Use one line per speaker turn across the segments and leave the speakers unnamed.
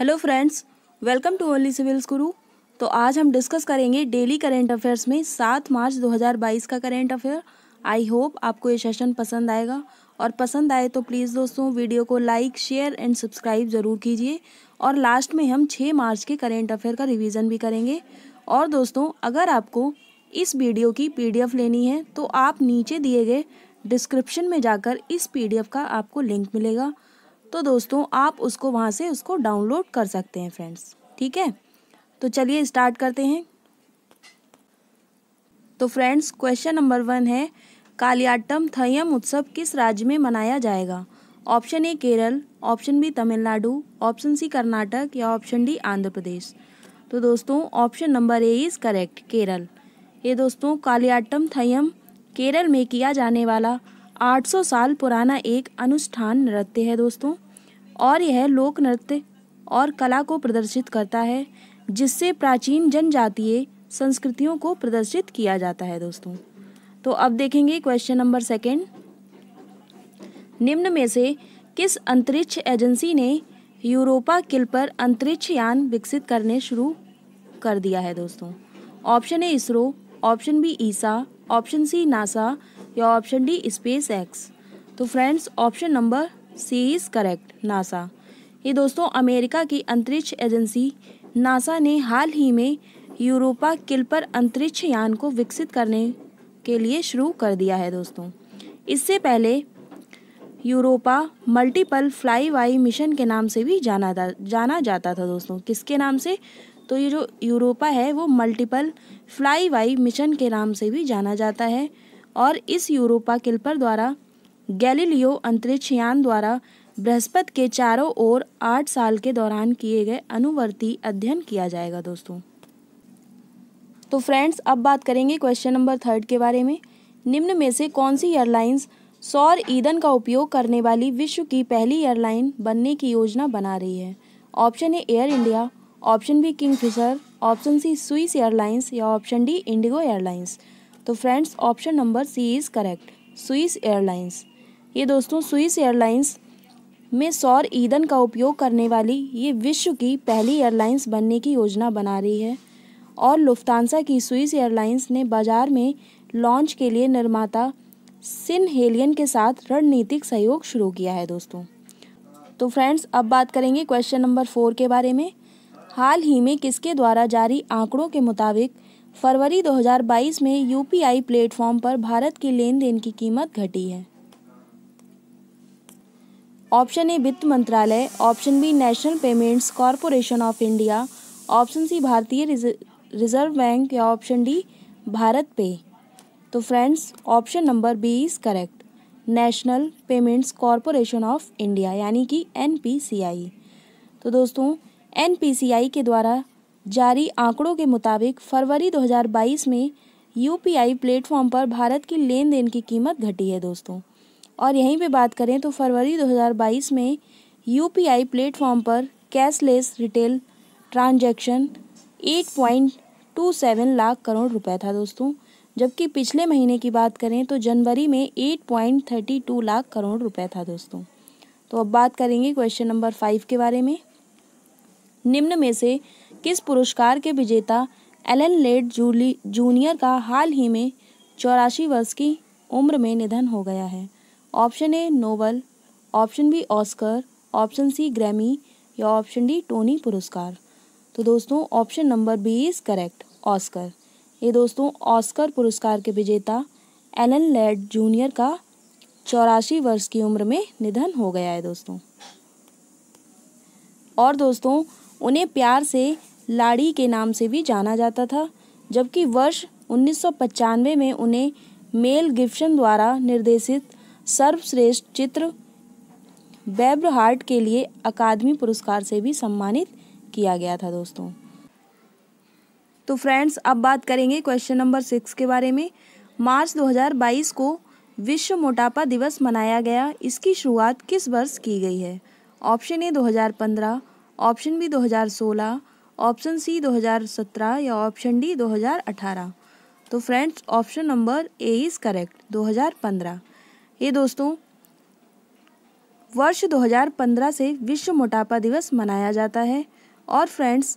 hello friends welcome to only civils Guru तो आज हम डिस्कस करेंगे डेली करेंट अफेयर्स में सात मार्च 2022 का करेंट अफेयर आई होप आपको ये सेशन पसंद आएगा और पसंद आए तो प्लीज़ दोस्तों वीडियो को लाइक शेयर एंड सब्सक्राइब ज़रूर कीजिए और लास्ट में हम 6 मार्च के करेंट अफेयर का रिविज़न भी करेंगे और दोस्तों अगर आपको इस वीडियो की पी लेनी है तो आप नीचे दिए गए डिस्क्रिप्शन में जाकर इस पी का आपको लिंक मिलेगा तो दोस्तों आप उसको वहाँ से उसको डाउनलोड कर सकते हैं फ्रेंड्स ठीक है तो चलिए स्टार्ट करते हैं तो फ्रेंड्स क्वेश्चन नंबर वन है कालियाट्टम थयम उत्सव किस राज्य में मनाया जाएगा option A Kerala option B Tamil Nadu option C Karnataka या ऑप्शन डी आंध्र प्रदेश तो दोस्तों option number A is correct Kerala ये दोस्तों कालियाट्टम थयम केरल में किया जाने वाला 800 साल पुराना एक अनुष्ठान नृत्य है दोस्तों और यह लोक नृत्य और कला को प्रदर्शित करता है जिससे प्राचीन जनजातीय संस्कृतियों को प्रदर्शित किया जाता है दोस्तों तो अब देखेंगे क्वेश्चन नंबर सेकेंड निम्न में से किस अंतरिक्ष एजेंसी ने यूरोपा किल पर अंतरिक्ष यान विकसित करने शुरू कर दिया है दोस्तों option A ISRO option B ESA option C NASA या ऑप्शन डी स्पेस एक्स तो friends option number C is correct NASA ये दोस्तों अमेरिका की अंतरिक्ष एजेंसी नासा ने हाल ही में यूरोपा किल पर अंतरिक्ष यान को विकसित करने के लिए शुरू कर दिया है दोस्तों इससे पहले Europa multiple flyby mission के नाम से भी जाना था जाना जाता था दोस्तों किसके नाम से तो ये जो यूरोपा है वो मल्टीपल फ्लाई वाई मिशन के नाम से भी जाना जाता है और इस यूरोपा किल्पर द्वारा गैलीलियो अंतरिक्ष यान द्वारा बृहस्पति के चारों ओर आठ साल के दौरान किए गए अनुवर्ती अध्ययन किया जाएगा दोस्तों तो फ्रेंड्स अब बात करेंगे क्वेश्चन नंबर थर्ड के बारे में निम्न में से कौन सी एयरलाइंस सौर ईंधन का उपयोग करने वाली विश्व की पहली एयरलाइन बनने की योजना बना रही है option A Air India option B Kingfisher option C Swiss Airlines या ऑप्शन डी इंडिगो एयरलाइंस तो friends option number C is correct Swiss Airlines ये दोस्तों स्विस एयरलाइंस में सौर ईंधन का उपयोग करने वाली ये विश्व की पहली एयरलाइंस बनने की योजना बना रही है और लुफ्तानसा की स्विस एयरलाइंस ने बाजार में लॉन्च के लिए निर्माता सिन हेलियन के साथ रणनीतिक सहयोग शुरू किया है दोस्तों तो फ्रेंड्स अब बात करेंगे क्वेश्चन नंबर फोर के बारे में हाल ही में किसके द्वारा जारी आंकड़ों के मुताबिक फरवरी 2022 में यूपीआई प्लेटफॉर्म पर भारत की लेन देन की कीमत घटी है ऑप्शन ए वित्त मंत्रालय option B National Payments Corporation of India option C Bharatiya Reserve Bank या ऑप्शन डी भारत पे तो friends option number B is correct National Payments Corporation of India यानी कि एन तो दोस्तों एन के द्वारा जारी आंकड़ों के मुताबिक फरवरी 2022 में यूपीआई प्लेटफॉर्म पर भारत की लेन देन की कीमत घटी है दोस्तों और यहीं पे बात करें तो फरवरी 2022 में यूपीआई प्लेटफॉर्म पर cashless retail transaction 8.27 lakh crore रुपए था दोस्तों जबकि पिछले महीने की बात करें तो जनवरी में 8.32 लाख करोड़ रुपए था दोस्तों तो अब बात करेंगे क्वेश्चन नंबर फाइव के बारे में निम्न में से किस पुरस्कार के विजेता एलन लेड जूली जूनियर का हाल ही में चौरासी वर्ष की उम्र में निधन हो गया है option A Nobel option B Oscar option C Grammy या ऑप्शन डी टोनी पुरस्कार तो दोस्तों option number B is correct Oscar ये दोस्तों ऑस्कर पुरस्कार के विजेता एलन लेड जूनियर का चौरासी वर्ष की उम्र में निधन हो गया है दोस्तों और दोस्तों उन्हें प्यार से लाड़ी के नाम से भी जाना जाता था जबकि वर्ष उन्नीस में उन्हें मेल गिफ्शन द्वारा निर्देशित सर्वश्रेष्ठ चित्र बेब्ड हार्ट के लिए अकादमी पुरस्कार से भी सम्मानित किया गया था दोस्तों तो फ्रेंड्स अब बात करेंगे क्वेश्चन नंबर सिक्स के बारे में मार्च 2022 को विश्व मोटापा दिवस मनाया गया इसकी शुरुआत किस वर्ष की गई है option A 2015 option B 2016 option C 2017 या ऑप्शन डी 2018 तो friends option number A is correct 2015 ये दोस्तों वर्ष 2015 से विश्व मोटापा दिवस मनाया जाता है और फ्रेंड्स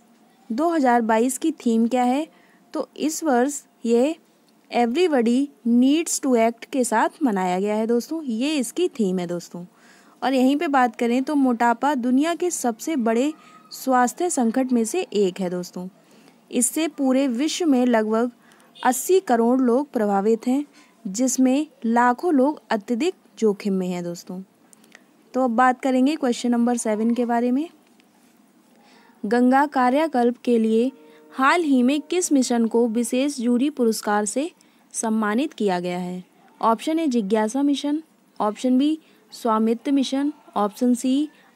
2022 की थीम क्या है तो इस वर्ष ये एवरीबडी नीड्स टू एक्ट के साथ मनाया गया है दोस्तों ये इसकी थीम है दोस्तों और यहीं पे बात करें तो मोटापा दुनिया के सबसे बड़े स्वास्थ्य संकट में से एक है दोस्तों इससे पूरे विश्व में लगभग 80 करोड़ लोग प्रभावित हैं जिसमें लाखों लोग अत्यधिक जोखिम में हैं दोस्तों तो अब बात करेंगे क्वेश्चन नंबर सेवन के बारे में गंगा कार्यकल्प के लिए हाल ही में किस मिशन को विशेष जूरी पुरस्कार से सम्मानित किया गया है ऑप्शन ए जिज्ञासा mission option B Svamitva mission option C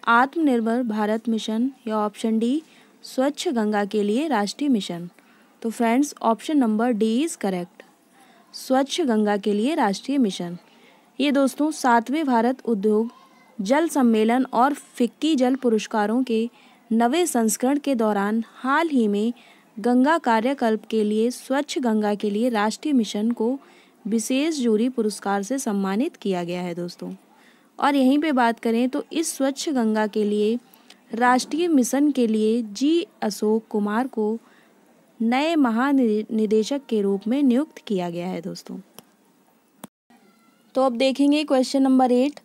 Atmanirbhar Bharat mission या ऑप्शन डी स्वच्छ गंगा के लिए राष्ट्रीय मिशन तो friends option number D is correct Swachh Ganga के लिए राष्ट्रीय मिशन ये दोस्तों सातवें भारत उद्योग जल सम्मेलन और फिक्की जल पुरस्कारों के नवे संस्करण के दौरान हाल ही में गंगा कार्यकल्प के लिए स्वच्छ गंगा के लिए राष्ट्रीय मिशन को विशेष जूरी पुरस्कार से सम्मानित किया गया है दोस्तों और यहीं पे बात करें तो इस स्वच्छ गंगा के लिए राष्ट्रीय मिशन के लिए जी अशोक कुमार को नए महानिदेशक के रूप में नियुक्त किया गया है दोस्तों तो अब देखेंगे क्वेश्चन नंबर एट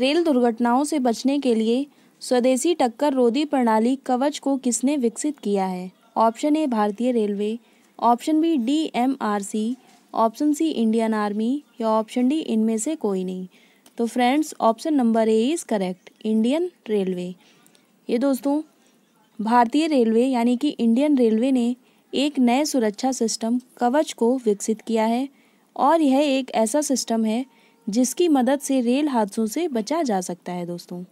रेल दुर्घटनाओं से बचने के लिए स्वदेशी टक्कर रोधी प्रणाली कवच को किसने विकसित किया है ऑप्शन ए भारतीय railway option B D M R C option C Indian army या ऑप्शन डी इनमें से कोई नहीं तो friends option number A is correct Indian railway ये दोस्तों भारतीय रेलवे यानी कि इंडियन रेलवे ने एक नए सुरक्षा सिस्टम कवच को विकसित किया है और यह एक ऐसा सिस्टम है जिसकी मदद से रेल हादसों से बचा जा सकता है दोस्तों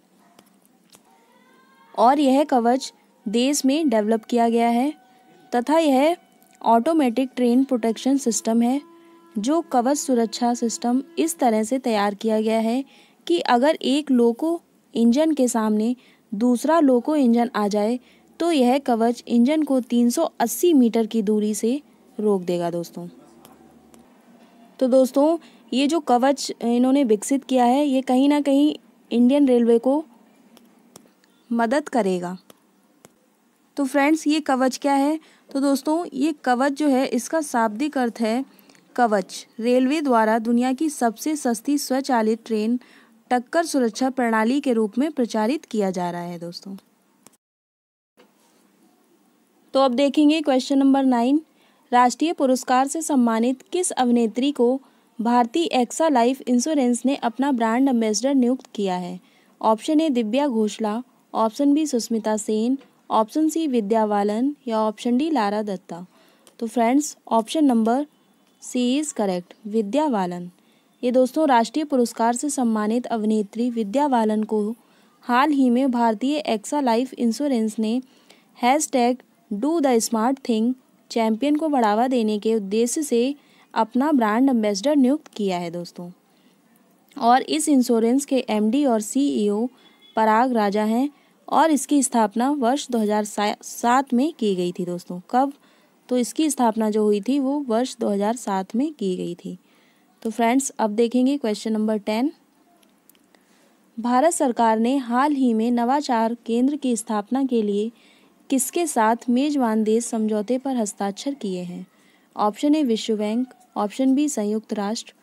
और यह कवच देश में डेवलप किया गया है तथा यह ऑटोमेटिक ट्रेन प्रोटेक्शन सिस्टम है जो कवच सुरक्षा सिस्टम इस तरह से तैयार किया गया है कि अगर एक लोको इंजन के सामने दूसरा लोको इंजन आ जाए तो यह कवच इंजन को 380 मीटर की दूरी से रोक देगा दोस्तों तो दोस्तों ये जो कवच इन्होंने विकसित किया है ये कहीं ना कहीं इंडियन रेलवे को मदद करेगा तो फ्रेंड्स ये कवच क्या है तो दोस्तों ये कवच जो है इसका शाब्दिक अर्थ है कवच रेलवे द्वारा दुनिया की सबसे सस्ती स्वचालित ट्रेन टक्कर सुरक्षा प्रणाली के रूप में प्रचारित किया जा रहा है दोस्तों तो अब देखेंगे क्वेश्चन नंबर नाइन राष्ट्रीय पुरस्कार से सम्मानित किस अभिनेत्री को भारतीय एक्सा लाइफ इंश्योरेंस ने अपना ब्रांड एम्बेसडर नियुक्त किया है option A Divya Ghosla option B Sushmita Sen option C Vidya Balan या ऑप्शन डी लारा दत्ता तो friends option number C is correct Vidya Balan ये दोस्तों राष्ट्रीय पुरस्कार से सम्मानित अभिनेत्री विद्या बालन को हाल ही में भारतीय एक्सा लाइफ इंश्योरेंस ने hashtag do the smart thing champion को बढ़ावा देने के उद्देश्य से अपना ब्रांड एम्बेसडर नियुक्त किया है दोस्तों और इस इंश्योरेंस के एमडी और सीईओ पराग राजा हैं और इसकी स्थापना वर्ष 2007 में की गई थी दोस्तों कब तो इसकी स्थापना जो हुई थी वो वर्ष 2007 में की गई थी तो फ्रेंड्स अब देखेंगे क्वेश्चन नंबर टेन भारत सरकार ने हाल ही में नवाचार केंद्र की स्थापना के लिए किसके साथ मेजबान देश समझौते पर हस्ताक्षर किए हैं ऑप्शन ए विश्व बैंक ऑप्शन बी संयुक्त राष्ट्र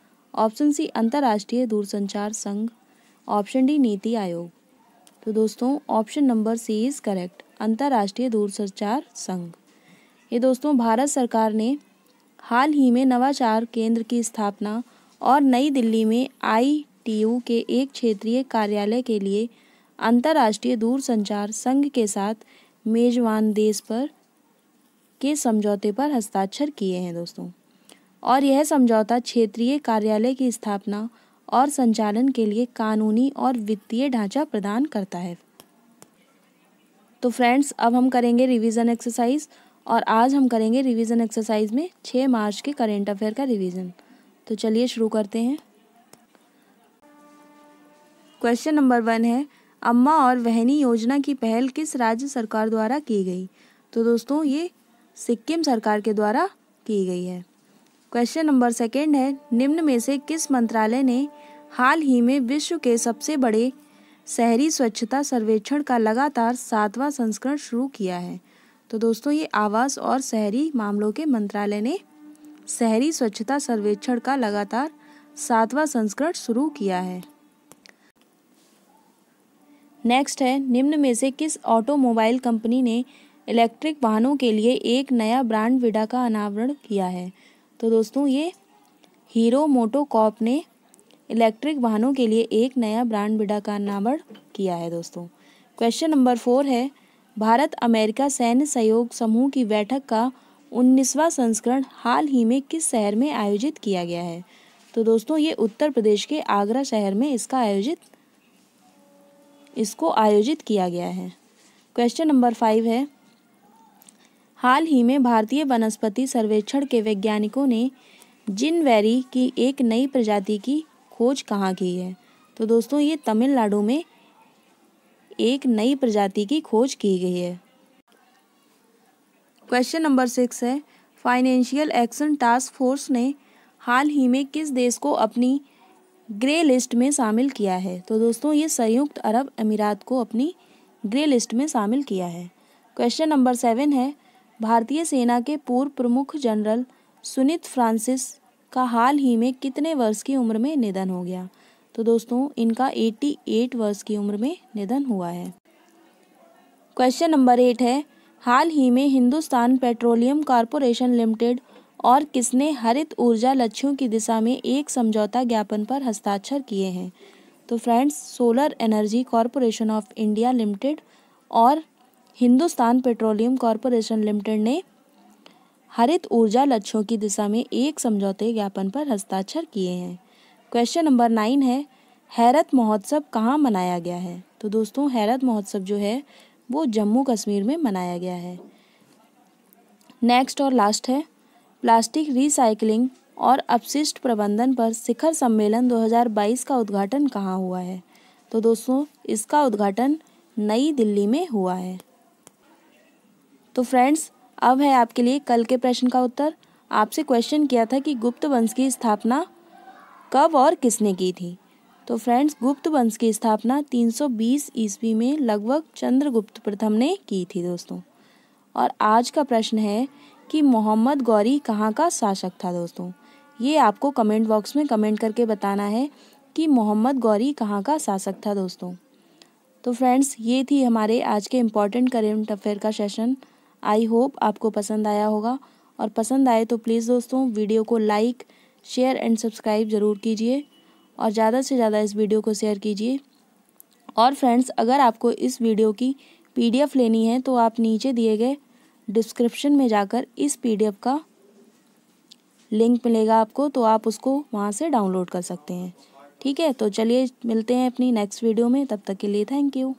ऑप्शन सी अंतर्राष्ट्रीय दूरसंचार संघ ऑप्शन डी नीति आयोग तो दोस्तों option number C is correct अंतर्राष्ट्रीय दूरसंचार संघ ये दोस्तों भारत सरकार ने हाल ही में नवाचार केंद्र की स्थापना और नई दिल्ली में आई के एक क्षेत्रीय कार्यालय के लिए अंतर्राष्ट्रीय दूरसंचार संघ के साथ मेजबान देश पर के समझौते पर हस्ताक्षर किए हैं दोस्तों और यह समझौता क्षेत्रीय कार्यालय की स्थापना और संचालन के लिए कानूनी और वित्तीय ढांचा प्रदान करता है तो फ्रेंड्स अब हम करेंगे रिवीजन एक्सरसाइज और आज हम करेंगे रिवीजन एक्सरसाइज में 6 मार्च के करेंट अफेयर का रिवीजन तो चलिए शुरू करते हैं क्वेश्चन नंबर वन है अम्मा और वहनी योजना की पहल किस राज्य सरकार द्वारा की गई तो दोस्तों ये सिक्किम सरकार के द्वारा की गई है क्वेश्चन नंबर सेकेंड है निम्न में से किस मंत्रालय ने हाल ही में विश्व के सबसे बड़े शहरी स्वच्छता सर्वेक्षण का लगातार सातवां संस्करण शुरू किया है तो दोस्तों ये आवास और शहरी मामलों के मंत्रालय ने शहरी स्वच्छता सर्वेक्षण का लगातार सातवां संस्करण शुरू किया है नेक्स्ट है निम्न में से किस ऑटोमोबाइल कंपनी ने इलेक्ट्रिक वाहनों के लिए एक नया ब्रांड विडा का अनावरण किया है तो दोस्तों ये हीरो मोटोकॉप ने इलेक्ट्रिक वाहनों के लिए एक नया ब्रांड विडा का अनावरण किया है दोस्तों क्वेश्चन नंबर फोर है भारत अमेरिका सैन्य सहयोग समूह की बैठक का उन्नीसवा संस्करण हाल ही में किस शहर में आयोजित किया गया है तो दोस्तों ये उत्तर प्रदेश के आगरा शहर में इसका आयोजित इसको आयोजित किया गया है क्वेश्चन नंबर फाइव है हाल ही में भारतीय वनस्पति सर्वेक्षण के वैज्ञानिकों ने जिन वैरी की एक नई प्रजाति की खोज कहाँ की है तो दोस्तों ये तमिलनाडु में एक नई प्रजाति की खोज की गई है क्वेश्चन नंबर सिक्स है फाइनेंशियल एक्शन टास्क फोर्स ने हाल ही में किस देश को अपनी ग्रे लिस्ट में शामिल किया है तो दोस्तों ये संयुक्त अरब अमीरात को अपनी ग्रे लिस्ट में शामिल किया है क्वेश्चन नंबर सेवन है भारतीय सेना के पूर्व प्रमुख जनरल सुनीत फ्रांसिस का हाल ही में कितने वर्ष की उम्र में निधन हो गया तो दोस्तों इनका 88 वर्ष की उम्र में निधन हुआ है क्वेश्चन नंबर एट है हाल ही में हिंदुस्तान पेट्रोलियम कॉरपोरेशन लिमिटेड और किसने हरित ऊर्जा लक्ष्यों की दिशा में एक समझौता ज्ञापन पर हस्ताक्षर किए हैं तो friends Solar Energy Corporation of India Limited और हिंदुस्तान पेट्रोलियम कॉरपोरेशन लिमिटेड ने हरित ऊर्जा लक्ष्यों की दिशा में एक समझौते ज्ञापन पर हस्ताक्षर किए हैं क्वेश्चन नंबर नाइन है हैरत महोत्सव कहाँ मनाया गया है तो दोस्तों हैरत महोत्सव जो है वो जम्मू कश्मीर में मनाया गया है नेक्स्ट और लास्ट है प्लास्टिक रिसाइकलिंग और अपशिष्ट प्रबंधन पर शिखर सम्मेलन 2022 का उद्घाटन कहाँ हुआ है तो दोस्तों इसका उद्घाटन नई दिल्ली में हुआ है तो फ्रेंड्स अब है आपके लिए कल के प्रश्न का उत्तर आपसे क्वेश्चन किया था कि गुप्त वंश की स्थापना कब और किसने की थी तो फ्रेंड्स गुप्त वंश की स्थापना 320 ईस्वी में लगभग चंद्रगुप्त प्रथम ने की थी दोस्तों और आज का प्रश्न है कि मोहम्मद गौरी कहाँ का शासक था दोस्तों ये आपको कमेंट बॉक्स में कमेंट करके बताना है कि मोहम्मद गौरी कहाँ का शासक था दोस्तों तो फ्रेंड्स ये थी हमारे आज के इम्पॉर्टेंट करेंट अफेयर का सेशन आई होप आपको पसंद आया होगा और पसंद आए तो प्लीज़ दोस्तों वीडियो को लाइक शेयर एंड सब्सक्राइब ज़रूर कीजिए और ज़्यादा से ज़्यादा इस वीडियो को शेयर कीजिए और फ्रेंड्स अगर आपको इस वीडियो की पीडीएफ लेनी है तो आप नीचे दिए गए डिस्क्रिप्शन में जाकर इस पीडीएफ का लिंक मिलेगा आपको तो आप उसको वहाँ से डाउनलोड कर सकते हैं ठीक है तो चलिए मिलते हैं अपनी नेक्स्ट वीडियो में तब तक के लिए थैंक यू